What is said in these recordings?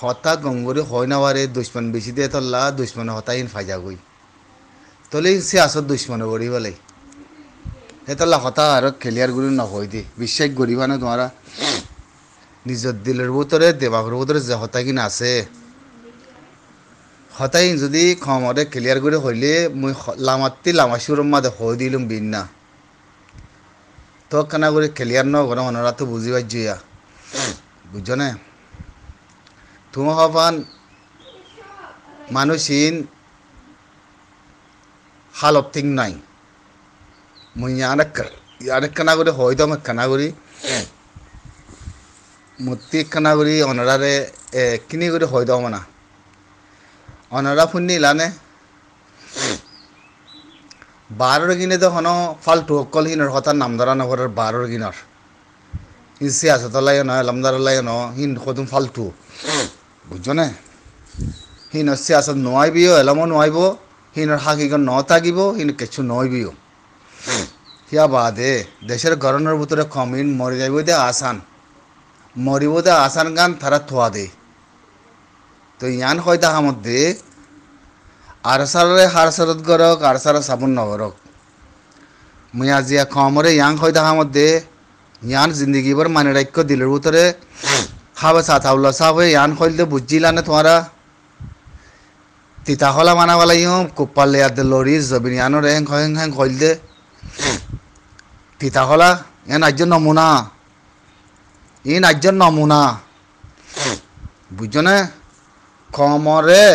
হতা গঙ্গরি হয় না ওয়ারে দুশ্মন বেশি দিয়ে তল্লা দুশ্মন ইন ফাইজা গই তলে সে আসত দুশ্মনে গড়ি বলে হে তল্লা হতা আর খেলিয়ার গুলি নহয় দে বিশ্বাস গরিবা না তোমারা নিজের দিলের বোতরে দেবাগর বোতরে যে হতা কিনা আছে হতাই যদি খমরে ক্লিয়ার করে হইলে মই লামাতি লামা সুরম্মাদে হয়ে দিলাম বিন্না তো কেনা করে ক্লিয়ার ন ঘন হনরা তো বুঝি ইয়া বুঝছ না ধুমহবান মানুষিন হালত ঠিক নাই মুই আরেক আরেক কানাগুড়ি হয়তো কানাগুড়ি মূর্তি কানাগুড়ি অনরারে কিনি করে হয়তো মানা অনরা ফুন্নি ইলানে বারোর গিনে তো হন ফালতু অকল হিনর হতার নাম ধরা নগরের বারোর গিনর ইসি আছে তলাইও নয় লামদার লাইও ন হিন ফালতু বুঝছনে হিনর সিয়াসত নোৱাৰিবিও এলমো নোৱাৰিব হিনর হাকিগত নথাকিব হিন কিছু নোৱাৰিবিও হিয়া বাদে দেশের গরনের ভিতরে কমিন মরে যাইব দে আসান মরিব দে আসান গান তারা থোয়া দে তো ইয়ান হয়তো হামত দে আরসারে হারসারত গরক আরসারা সাবুন নগরক মুয়া জিয়া কমরে ইয়াং হয়তো হামত দে ইয়ান জিন্দগিবার মানে রাখ্য দিলের ভিতরে হাবে সাথা উল্লা সাবে ইয়ান খইলতে বুঝিলা না তোমারা তিতা তিতাহলা মানাবালাই হম কুপালে আদে লড়ি জবিন ইয়ানো ইয়ানোর হ্যাং হ্যাং দে তিতা তিতাহলা এন আজ্য নমুনা ইন আজ্য নমুনা বুঝছনে কমরে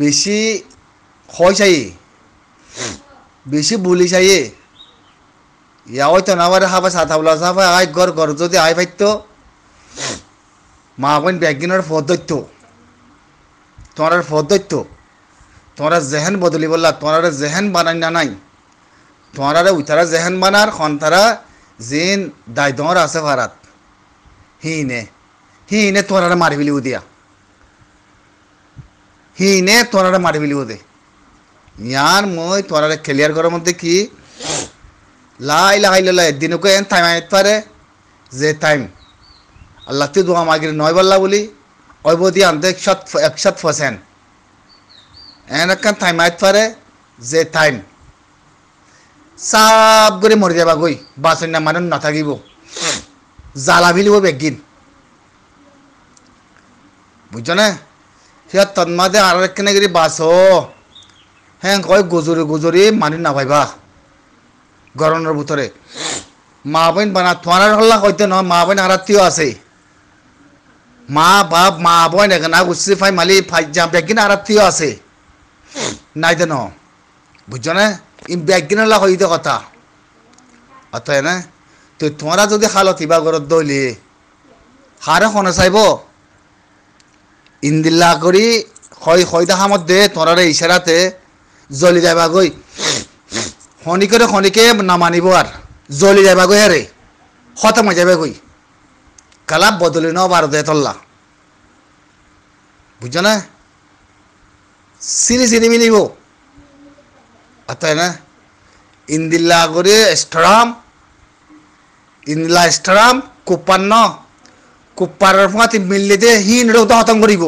বেশি হয় চাই বেশি বুলি চাই ইয়া হয়তো না আমার হাফা সাত হাবলা সাফা আয় ঘর ঘর যদি আয় পাইতো মা বোন ব্যাগিনের পদ্ধত্য তোমার পদ্ধত্য তোমারা জেহেন বদলি বললা তোমারা জেহেন বানাই না নাই তোমারা উইতারা জেহেন বানার খনতারা জিন দায় দর আছে ভারাত হিনে হিনে তোমারা মারি ফেলিব দিয়া হিনে তোমারা মারি ফেলিব দে ইয়ার মই তোমারা ক্লিয়ার করার মধ্যে কি লাই দিনকে এন টাইম আনি পারে যে টাইম আল্লাহ তু দোয়া মাগির নয় বললা বলি অবধি আনতে একশত একশত ফসেন এন একখান টাইম আনি পারে যে টাইম সব করে মরে যাবা গই বাসন না মানুষ না থাকিব জ্বালা ফেলিব একদিন বুঝছো না সে তন্মাদে আর একখানে গিয়ে বাস হ্যাঁ কয় গজুরি গজুরি মানুষ না ভাইবা গরনের ভিতরে মা বোন বানা তোমার হল্লা হইতে নয় মা বোন আরাত্মীয় আছে মা বাপ মা বোন এখানে উচ্ছি ফাই মালি ফাই যাম ব্যাগিন আরাত্মীয় আছে নাই দেন বুঝছো না ইম ব্যাগিন হল্লা হইতে কথা অত না তো তোমরা যদি হালত ইবা গরত দইলি হারে শোনা চাইব ইন্দিল্লা কৰি হয় হয় দেখামত দে তোৰাৰে ইচাৰাতে জ্বলি যাবা গৈ খনিকরে খনিকে নামানিব আর জ্বলি যাবাগৈ হেরে খতম হয়ে যাবে গই কালা বদলি ন দে তল্লা বুঝছো না চিনি চিনি মিলিব আতাই না ইন্দিল্লা করে স্ট্রাম ইন্দিল্লা স্ট্রাম কুপার ন কুপ্পারের ফাঁতি মিললে দে হি রৌদা হতম করিব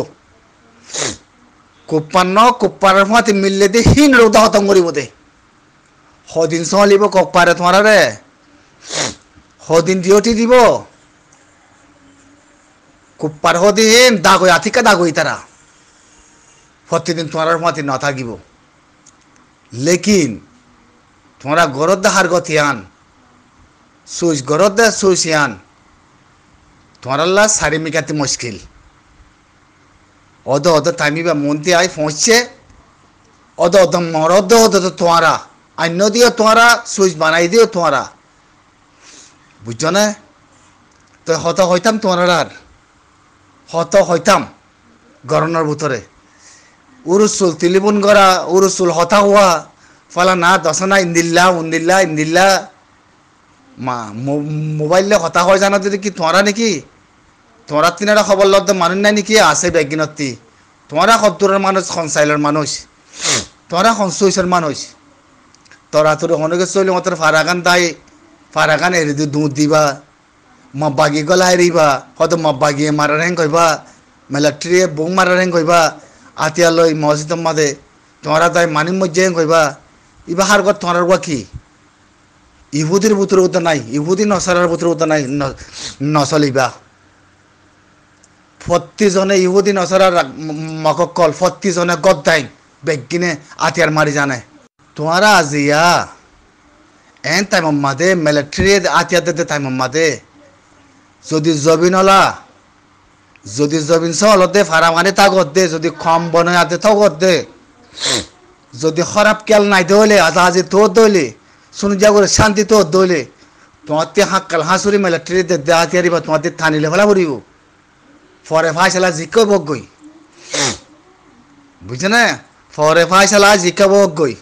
কুপার ন কুপ্পারের ফাঁতি মিললে দে হি রৌদা হতম করিব দে সদিন চলিব কক পাৰে তোমাৰে সদিন দিয়তি দিব কুপ্পাৰ সদিন দাগৈ আঠিকা দাগৈ তাৰা প্ৰতিদিন তোমাৰ মাতি নাথাকিব লেকিন তোমরা গরদ হার গতি আন সুইচ গরদ দে সুইচ আন তোমার আল্লাহ সারি মিকাতে মুশকিল অদ অদ টাইমিবা মন্তি আই পৌঁছছে অদ অদ মরদ অদ তোয়ারা আন্য দিও তোমরা সুইচ বানাই দিও তোমরা বুঝছ না তো হত হইতাম তোমরা আর হত হইতাম গরনের ভিতরে উরুসুল তিলিবন গড়া উরুসুল হতা হওয়া ফলা না দশনা ইন্দিল্লা উন্দিল্লা ইন্দিল্লা মা মোবাইলে হতা হয় জানা যদি কি তোমরা নাকি তোমরা তিনারা খবর লদ্দ মানুষ নাই নাকি আছে বেগিনতি তোমরা সত্তরের মানুষ খনসাইলের মানুষ তোমরা খনসুইসের মানুষ তরা তোর অনেকে চলে অতর ফারাগান তাই ফারাগান এর দুধ দিবা মা বাগি গলাই রিবা হয়তো মা বাগিয়ে মারা রেং কইবা মেলা ট্রিয়ে বউ মারা রেং কইবা আতিয়া লই মসজিদ মাদে তোমরা তাই মানি মজ্জে কইবা ইবা হার ঘর তোমার গা কি ইহুদির পুত্র উদ্যা নাই ইহুদি নসারার পুত্র উদ্যা নাই নচলিবা ফত্তিজনে ইহুদি নসারার মককল ফত্তিজনে গদ্দাইন বেগিনে আতিয়ার মারি জানে तुम्हारा अजिया এন তাই মাম্মা দে মিলিটারি আতিয়াতে দে তাই মাম্মা দে যদি জবিন হলা যদি জবিন চল দে ফারামানে তাগত দে যদি খম বনয় আতে তগত দে যদি খরাব কেল নাই দইলে আজাহাজি তো দইলে সুনিজা করে শান্তি তো দইলে তোমাতে হাক্কাল হাসুরি মিলিটারি দে দে আতিয়ারি বা তোমাতে থানিলে ফেলা পড়িব ফরে ফাইসালা জিকে বগ গই বুঝে না ফরে ফাইসালা জিকে বগ গই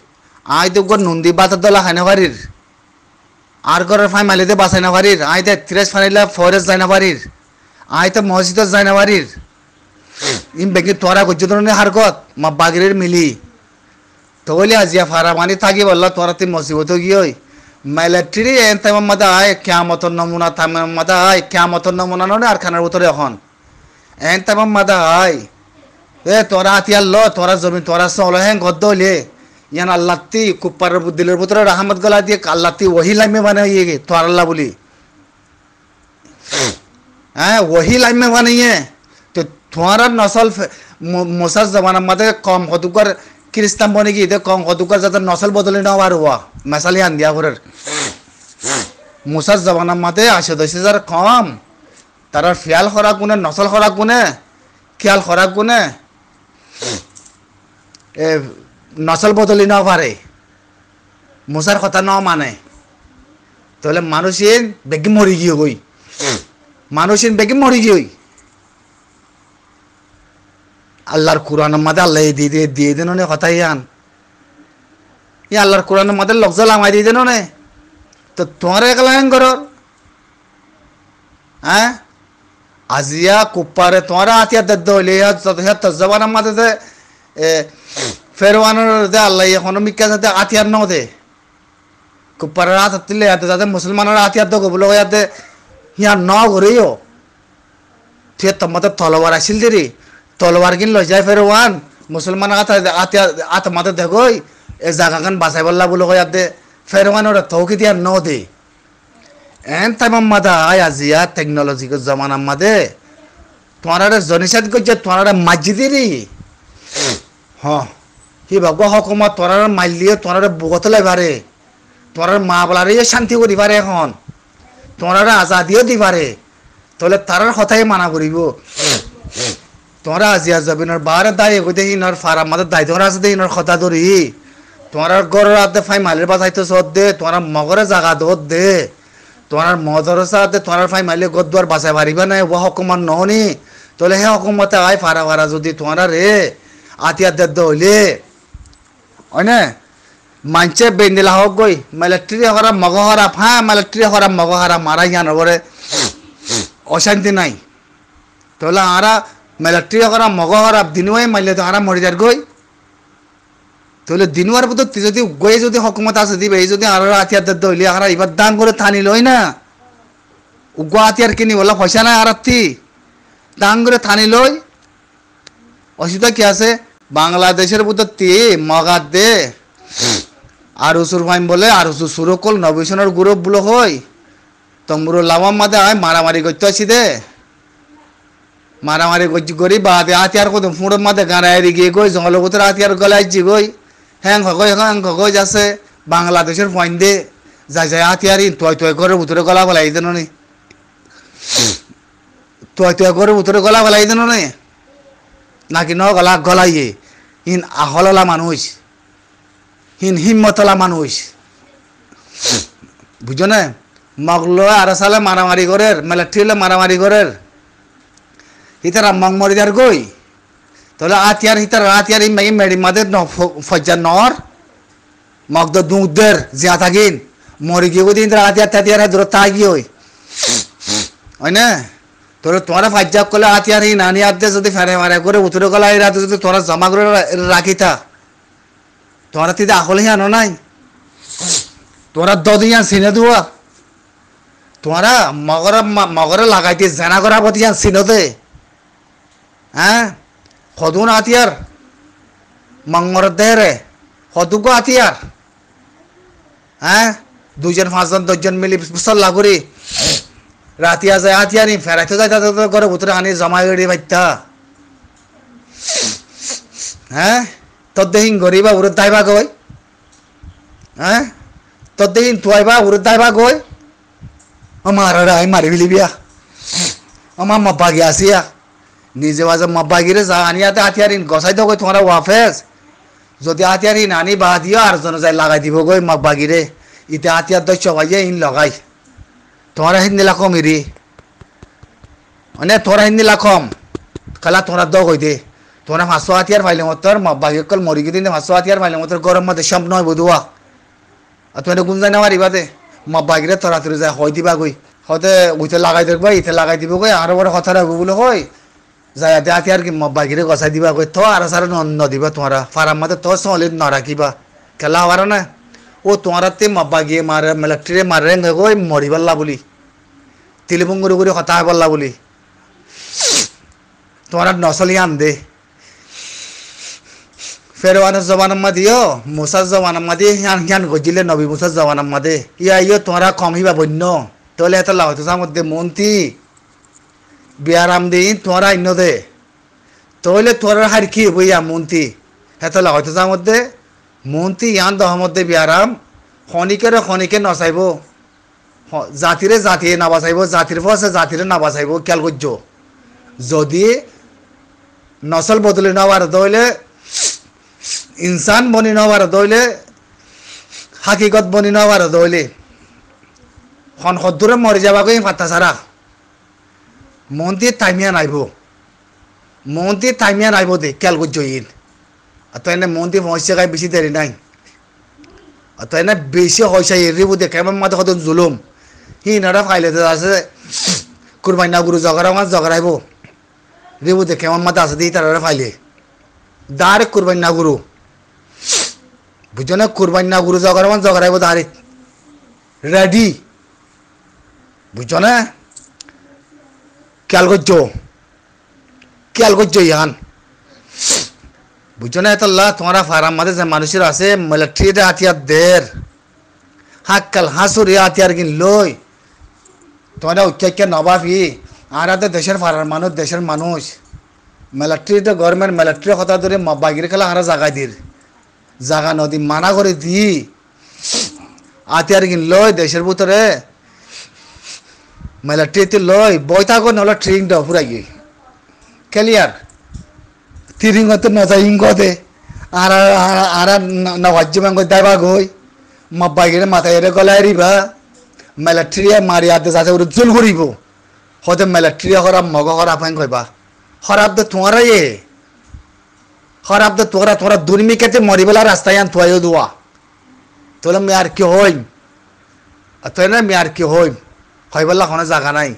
আই তো গর নন্দী বাতা দলা খাই পারির আর গর ফাই মালিতে বাঁচাই না পারির আই তো তিরাজ ফাইলা ফরেস্ট যাই না পারির আই তো মসজিদ যাই না পারির ইম বেঙ্কি তোরা গজ্জ ধরনের হারকত মা বাগিরের মিলি তগলি আজিয়া ফারা মানি থাকি বললা তোরা তুই মসজিবত গিয়ে ওই মেলেট্রি এন তাই মাদা আয় ক্যা মতন নমুনা তাই মাদা আয় ক্যা মতন নমুনা নয় আর খানার ভিতরে এখন এন তাই মাদা আয় এ তোরা হাতিয়ার ল তোরা জমি তোরা সল গদ্দলে ইয়ান আল্লাতি কুপ্পার দিলের ভিতরে রাহমত গলা দিয়ে আল্লাতি ওহি লাইমে বানাইয়ে মানে গে তোর আল্লাহ বলি হ্যাঁ ওহি লাইমে মানে ইয়ে তো তোমার নসল মোসার জমানার মধ্যে কম হতুকার খ্রিস্টান বনে গিয়ে দে কম হতুকার যাতে নসল বদলে নেওয়া আর হওয়া মেসালি আন দিয়া ঘরের মোসার জমানার মধ্যে আসে দশ হাজার কম তারা ফিয়াল খরা কোনে নসল খরা কোনে খেয়াল খরা কোনে এ নচল বদলি নভারে মোসার কথা ন মানে তাহলে মানুষের বেগি মরি গিয়ে গই মানুষের বেগি মরি গিয়ে আল্লাহর কোরআনের মাদে আল্লাহ দিয়ে দিয়ে দিয়ে দেন অনেক কথা ইয়ান ই আল্লাহর কোরআনের মাদে লকজাল আমায় দিয়ে দেন অনেক তো তোমার একলায়ন ঘর হ্যাঁ আজিয়া কুপারে তোমার আতিয়া দেদ্দ হইলে ইহা জবানের মাদে ফেরওয়ানোর দে আল্লাহ এখনো মিক্কা যাতে আতিয়ার ন দে কুপারের হাত হাতিলে হাতে যাতে মুসলমানের আতিয়ার দো গবল ইয়াতে ইয়ার ন ঘুরেও তুই তোমাদের তলবার আসিল দেরি তলবার কিন লই যায় ফেরওয়ান মুসলমান হাত আতিয়া আত মাতে দেখই এ জাগাখান কান বাঁচাই বললা বলে ইয়াতে ফেরওয়ানোর থৌকি দিয়ার ন দে এন তাইম মাদা আয় আজিয়া টেকনোলজিকে জমানা মাদে তোমার জনিসাদ করছে তোমার মাজি দেরি হ্যাঁ হি ভাগ্য হকমত তোরার মাইল দিয়ে তোরার বগত লাইবারে তোরার মা বলারে শান্তি করি পারে এখন তোরার আজাদিও দি পারে তাহলে তারার কথাই মানা করিব তোরা আজি আজ বারে দায় কইতে ইনর ফারা মাদের দায় ধরা আছে ইনর কথা ধরি তোমার গরর আদে ফাই মালের বাস আইতো সদ দে তোমার মগরে জাগা দোদ দে তোমার মদর সাথে তোমার ফাই মালে গদুয়ার বাসায় পারিবে না ও হকুমান নহনি তাহলে হে হকুমতে আয় ফারা ফারা যদি তোমারা রে আতিয়াদের দইলে হয়নে মানছে বেন্দিলা হোক গই মেলেট্রি হরা মগহরা ফা মেলেট্রি হরা মগহরা মারা ইয়ান বরে অশান্তি নাই তাহলে আরা মেলেট্রি হরা মগহরা দিনুয়াই মারলে তো আরা মরে যার গই তাহলে দিনুয়ার ভিতর যদি গয়ে যদি হকুমত আছে দিবে এই যদি আরো হাতিয়ার দইলে আরা এবার দাম করে থানি লই না উগুয়া হাতিয়ার কিনি বলা পয়সা না আর দাম করে থানি লই অসুবিধা কি আছে বাংলাদেশের মতো তি মগা দে আর উসুর ফাইম বলে আর উসুর সুরকল নবিসনের গ্রুপ বুলো হই তমরু লাভাম মাদে আয় মারামারি করতে আছি দে মারামারি করছি করি বা হাতে হাতিয়ার কত ফুঁড়ের মাদে গাঁড়াই গিয়ে গই জঙ্গলের কোথায় হাতিয়ার গলাইছি গই হ্যাং হগই হ্যাং হগই যাচ্ছে বাংলাদেশের ফাইন দে যাই যাই হাতিয়ারি তয় তয় ঘরের ভিতরে গলা ফেলাই দেন তয় তয় ঘরের ভিতরে গলা ফেলাই দেন নাকি ন গলা গলাইয়ে হিন আহলা মানুষ হিন হিম্মতলা মানুষ বুঝো না মগল আর সালে মারামারি করের মেলাট্রিলে মারামারি করের হিতারা মগমরিদার গই তাহলে আতিয়ার হিতার আতিয়ার ইমাই মেডি মাদের ন ফজ্জা নর মগ্ধ দুধের জিয়া থাকিন মরি গিয়ে দিন আতিয়ার তাতিয়ার দূরত থাকি ওই না তাহলে তোমরা ফাজ্জাক করলে হাতিয়ার এই নানি আদে যদি ফেরে মারে করে উতরে গলা এই রাতে যদি তোরা জমা করে রাখিতা তোরা তিতে আকলে আনো নাই তোরা দদিয়া সিনে দুয়া তোরা মগরে মগরে লাগাইতে জেনা করা পতিয়া সিনতে হ্যাঁ খদুন হাতিয়ার মঙ্গরের দেহরে সদুকো হাতিয়ার হ্যাঁ দুজন পাঁচজন দশজন মিলি সল্লা করি রাতিয়া যায় আতি আনি ফেরাইতে যায় তাতে ঘরে ভুতরে আনি জমা গড়ি বাইতা হ্যাঁ তোর দেহিন গরিবা উড়ে দাইবা গই হ্যাঁ তোর দেহিন তুয়াইবা উড়ে দাইবা গই আমার আই মারি ফেলি বিয়া আমার মব্বা গিয়া আসিয়া নিজে বাজে মব্বা গিরে যা আনিয়াতে হাতিয়ারিন গসাই দো গই তোমার ওয়াফেজ যদি হাতিয়ারিন আনি বা দিও আর জন যাই লাগাই দিব গই মব্বা গিরে ইতে হাতিয়ার দৈশ্য ভাইয়ে ইন লগাই তোমরা হিন্দি লাকম ইরি অনে তোরা হিন্দি লাকম কালা তোরা দগ হই দে তোরা ফাঁসো হাতিয়ার ফাইলে মতর কল মরি গিয়ে দিন ফাঁসো হাতিয়ার ফাইলে মতর গরম মধ্যে সব নয় বুধুয়া আর তোমার গুঞ্জা নেওয়ার ইবাদে মা বাগিরে তোরা তুই যায় হয় দিবা গই হতে উইতে লাগাই দেখবা ইতে লাগাই দিব গই আর বড় কথা রাখবো বলে হয় যায় দে হাতিয়ার কি মা বাগিরে গছাই দিবা গই তো আর সারা ন দিবা তোমরা ফারাম মধ্যে তো সলিদ ন রাখিবা খেলা হওয়ার না ও তোমারাতে বাগিয়ে মারে মিলিটারি মারে গই মরি পাল্লা বলি তিলিবঙ্গুরি করে কথা পাল্লা বলি তোমার নসলি আন দে ফেরওয়ানের জবানাম্মা দিও মুসার জবানাম্মা দিয়ে হিয়ান হিয়ান গজিলে নবী মুসার জবানাম্মা দে ইয়া ইয় তোমরা কম হিবা বন্য তলে এত লাহত মধ্যে মন্ত্রী বিয়ারাম দিন তোমারা অন্য দে তইলে তোরা হার কি বইয়া মন্ত্রী এত লাহত মধ্যে মন্ত্রী ইয়ান দহমতে বিয়ারাম খনিকেরে খনিকে নচাইব জাতিরে জাতিয়ে নাবাচাইব জাতির ফসে জাতিরে নাবাচাইব খেয়াল করছ যদি নচল বদলি নেওয়ার দইলে ইনসান বনি নেওয়ার দইলে হাকিকত বনি নেওয়ার দইলে খন সদ্দুরে মরি যাবাকৈ ফাটা চাৰা টাইমিয়া নাইব মন্ত্ৰী টাইমিয়া নাইব দে কেল ইন ಅಥವಾ ಏನೇ ಮುಂದೆ ಹೊಯ್ಸಗಾಯಿ ಬಿಸಿದ್ದಾರೆ ನಾಯಿ ಅಥವಾ ಏನೇ ಬೇಸಿ ಹೊಯ್ಸ ಎರಿವುದೆ ಕೈಮ ಮಾತು ಹೋದ ಜುಲುಮ್ ಹೀ ನಡ ಕಾಯ್ಲದ ಆಸೆ ಕುರ್ಬಾಯಿ ನಾವು ಗುರು ಜಗರ ಮಾತು ಜಗರಾಯ್ಬೋ ರಿವುದೆ ಕೈಮ ಮಾತು ಆಸದೆ ಈ ಥರ ಫಾಯ್ಲಿ ದಾರೆ ಕುರ್ಬಾಯಿ ನಾವು ಗುರು বুঝো না কোরবানি না গুরু জগরা মানে জগরাইব তাহারে রেডি বুঝছো না খেয়াল করছো খেয়াল করছো ইহান বুঝছো না এতল্লাহ তোমার ফারাম মাঝে যে মানুষের আছে মিলিটারিতে হাতিয়ার দের হাক্কাল হাসুর হাতিয়ার কিন লই তোমরা উচ্চাক্য নবাফি আর আদে দেশের ফারার মানুষ দেশের মানুষ মিলিটারি তো গভর্নমেন্ট মিলিটারি কথা ধরে বাগির খেলা আর জাগা দির জাগা নদী মানা করে দি হাতিয়ার কিন লই দেশের ভিতরে মিলিটারিতে লই বই থাকো নহলে ট্রিং দাও পুরাই clear tiringote nosa ingote ara ara na wajibango daiba goi ma bagire mata ere golai ba মেলেট্ৰিয়া মাৰি আদে যাতে উজ্জ্বল জোল করিব হতে মেলেট্ৰিয়া খরাব মগ খরাব হ্যাঁ কইবা খরাব দে তোমারা এ খরাব দে তোরা তোরা দুর্মি কেটে মরিবেলা রাস্তায় আন তোয়াইও দোয়া তোলে মেয়ার কি হইম তোলে না মেয়ার কি হইম হইবেলা কোনো জায়গা নাই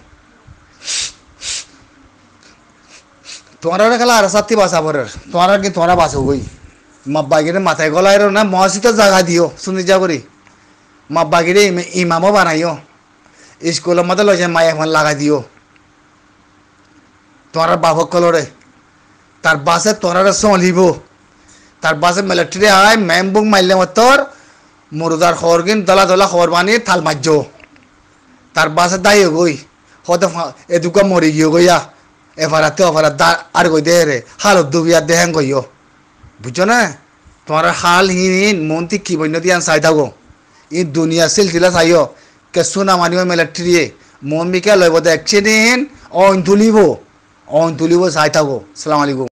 তোমার খেলা আর সাথে বাসা পরের তোমার কি তোমরা বাসো গই মা বাগিরে মাথায় গলায় না মহাসিতে জাগা দিও শুনে যা করি মা বাগিরে ইমামও বানাইও স্কুলের মতো লজে মায়ে ফোন লাগা দিও তোমার বাপক কলরে তার বাসে তোমরা চলিব তার বাসে মিলিটারি আয় ম্যাম বুক মারলে মতর মরুদার খবর কিন দলা দলা খবর বানি থাল মারজ তার বাসে দায়ী গই হতে এদুকা মরি গিয়ে গইয়া এবারাতে অবারা দা আর কই দে রে হালত ডুবিয়া দেহেন কইও বুঝছো না তোমার হাল হিন হিন মন্তি কি বন্য দিয়ান চাই থাকো ই দুনিয়া সিলসিলা চাইও কেসু না মানিব মেলা ট্রিয়ে মন বিকে লইব দেখছেন অন তুলিব অন তুলিব চাই থাকো সালাম আলাইকুম